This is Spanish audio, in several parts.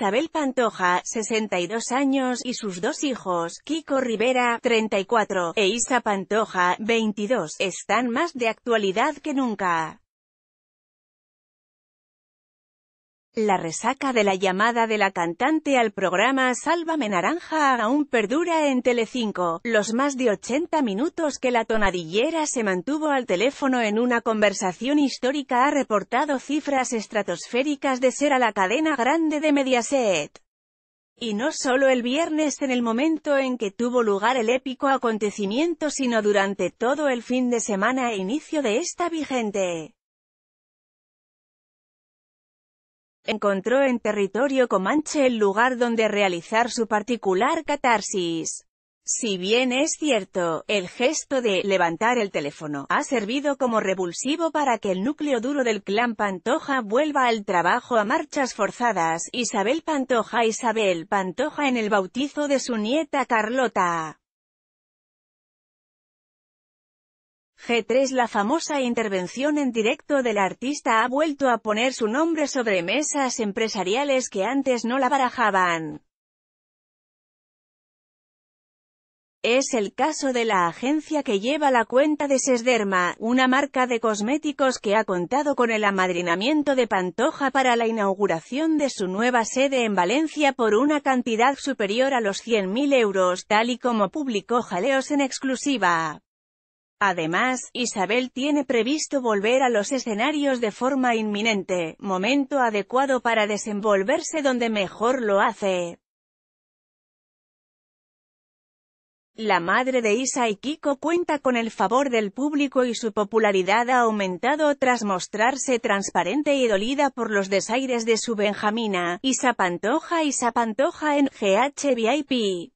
Isabel Pantoja, 62 años, y sus dos hijos, Kiko Rivera, 34, e Isa Pantoja, 22, están más de actualidad que nunca. La resaca de la llamada de la cantante al programa Sálvame Naranja aún perdura en Telecinco. Los más de 80 minutos que la tonadillera se mantuvo al teléfono en una conversación histórica ha reportado cifras estratosféricas de ser a la cadena grande de Mediaset. Y no solo el viernes en el momento en que tuvo lugar el épico acontecimiento sino durante todo el fin de semana e inicio de esta vigente. encontró en territorio comanche el lugar donde realizar su particular catarsis. Si bien es cierto, el gesto de «levantar el teléfono» ha servido como revulsivo para que el núcleo duro del clan Pantoja vuelva al trabajo a marchas forzadas, Isabel Pantoja Isabel Pantoja en el bautizo de su nieta Carlota. G3 La famosa intervención en directo del artista ha vuelto a poner su nombre sobre mesas empresariales que antes no la barajaban. Es el caso de la agencia que lleva la cuenta de Sesderma, una marca de cosméticos que ha contado con el amadrinamiento de Pantoja para la inauguración de su nueva sede en Valencia por una cantidad superior a los 100.000 euros, tal y como publicó Jaleos en exclusiva. Además, Isabel tiene previsto volver a los escenarios de forma inminente, momento adecuado para desenvolverse donde mejor lo hace. La madre de Isa y Kiko cuenta con el favor del público y su popularidad ha aumentado tras mostrarse transparente y dolida por los desaires de su Benjamina, Isa Pantoja y Isa Pantoja en GHVIP.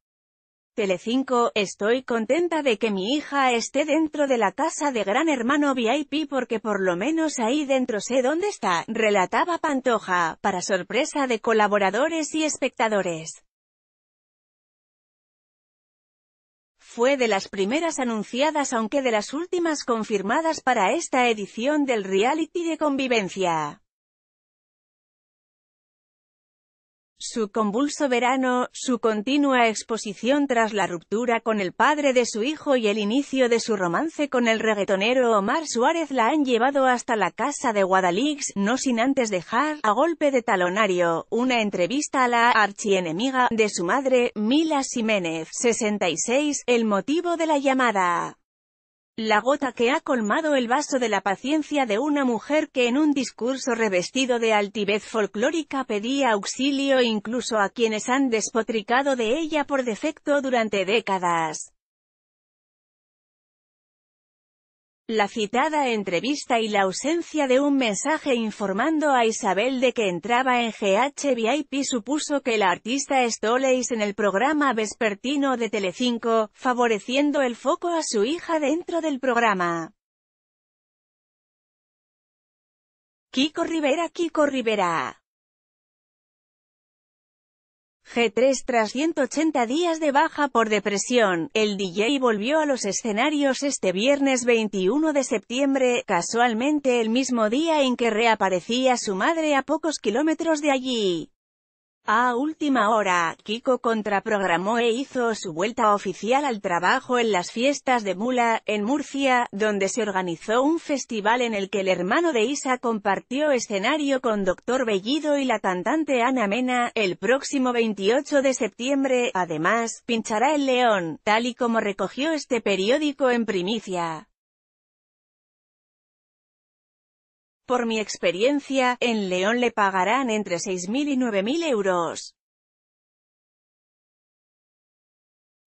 Telecinco, estoy contenta de que mi hija esté dentro de la casa de Gran Hermano VIP porque por lo menos ahí dentro sé dónde está, relataba Pantoja, para sorpresa de colaboradores y espectadores. Fue de las primeras anunciadas aunque de las últimas confirmadas para esta edición del reality de convivencia. su convulso verano, su continua exposición tras la ruptura con el padre de su hijo y el inicio de su romance con el reggaetonero Omar Suárez la han llevado hasta la casa de Guadalix, no sin antes dejar, a golpe de talonario, una entrevista a la archienemiga de su madre, Mila Jiménez, 66, el motivo de la llamada. La gota que ha colmado el vaso de la paciencia de una mujer que en un discurso revestido de altivez folclórica pedía auxilio incluso a quienes han despotricado de ella por defecto durante décadas. La citada entrevista y la ausencia de un mensaje informando a Isabel de que entraba en VIP supuso que la artista Stoleis en el programa vespertino de Telecinco, favoreciendo el foco a su hija dentro del programa. Kiko Rivera Kiko Rivera G3 tras 180 días de baja por depresión, el DJ volvió a los escenarios este viernes 21 de septiembre, casualmente el mismo día en que reaparecía su madre a pocos kilómetros de allí. A última hora, Kiko contraprogramó e hizo su vuelta oficial al trabajo en las fiestas de Mula, en Murcia, donde se organizó un festival en el que el hermano de Isa compartió escenario con Doctor Bellido y la cantante Ana Mena, el próximo 28 de septiembre, además, pinchará el León, tal y como recogió este periódico en primicia. Por mi experiencia, en León le pagarán entre 6.000 y 9.000 euros.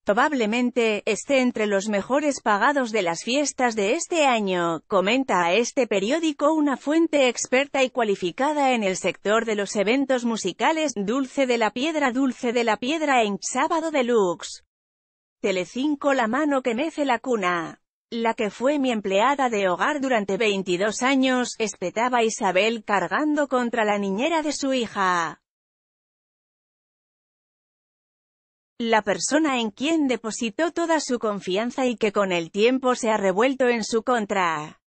Probablemente, esté entre los mejores pagados de las fiestas de este año, comenta a este periódico una fuente experta y cualificada en el sector de los eventos musicales, Dulce de la Piedra Dulce de la Piedra en Sábado Deluxe. Telecinco La mano que mece la cuna la que fue mi empleada de hogar durante 22 años, espetaba Isabel cargando contra la niñera de su hija. La persona en quien depositó toda su confianza y que con el tiempo se ha revuelto en su contra.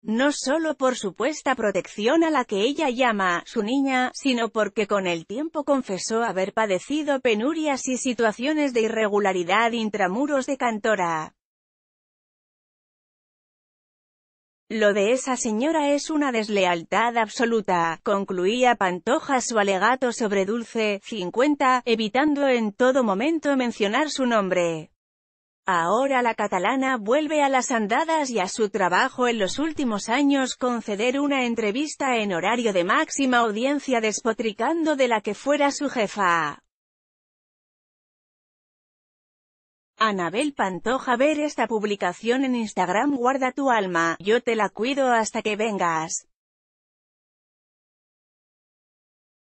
No solo por supuesta protección a la que ella llama su niña, sino porque con el tiempo confesó haber padecido penurias y situaciones de irregularidad intramuros de cantora. Lo de esa señora es una deslealtad absoluta, concluía Pantoja su alegato sobre Dulce, 50, evitando en todo momento mencionar su nombre. Ahora la catalana vuelve a las andadas y a su trabajo en los últimos años conceder una entrevista en horario de máxima audiencia despotricando de la que fuera su jefa. Anabel Pantoja ver esta publicación en Instagram Guarda tu alma, yo te la cuido hasta que vengas.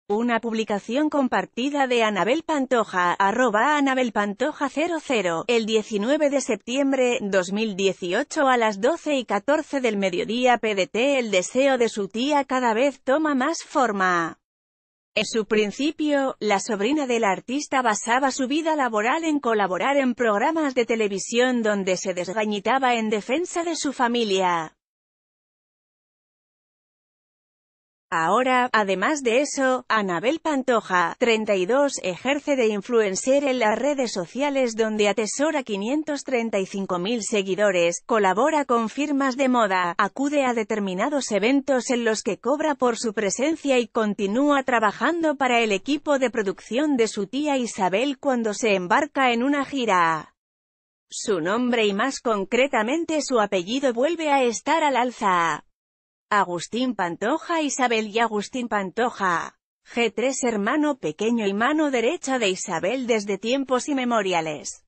Una publicación compartida de Anabel Pantoja, arroba Anabel Pantoja 00, el 19 de septiembre 2018 a las 12 y 14 del mediodía PDT El deseo de su tía cada vez toma más forma. En su principio, la sobrina del artista basaba su vida laboral en colaborar en programas de televisión donde se desgañitaba en defensa de su familia. Ahora, además de eso, Anabel Pantoja, 32, ejerce de influencer en las redes sociales donde atesora 535.000 seguidores, colabora con firmas de moda, acude a determinados eventos en los que cobra por su presencia y continúa trabajando para el equipo de producción de su tía Isabel cuando se embarca en una gira. Su nombre y más concretamente su apellido vuelve a estar al alza. Agustín Pantoja Isabel y Agustín Pantoja. G3 hermano pequeño y mano derecha de Isabel desde tiempos inmemoriales.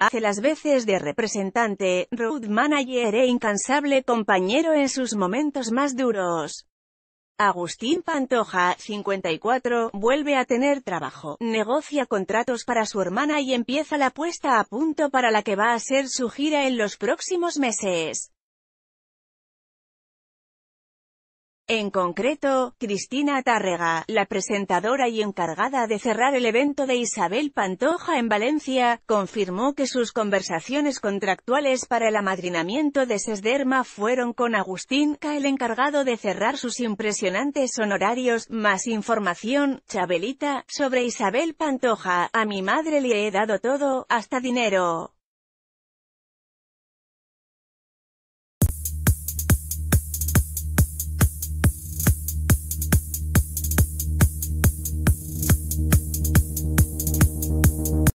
Hace las veces de representante, road manager e incansable compañero en sus momentos más duros. Agustín Pantoja, 54, vuelve a tener trabajo, negocia contratos para su hermana y empieza la puesta a punto para la que va a ser su gira en los próximos meses. En concreto, Cristina Atárrega, la presentadora y encargada de cerrar el evento de Isabel Pantoja en Valencia, confirmó que sus conversaciones contractuales para el amadrinamiento de Sesderma fueron con Agustín K, el encargado de cerrar sus impresionantes honorarios. Más información, Chabelita, sobre Isabel Pantoja, a mi madre le he dado todo, hasta dinero.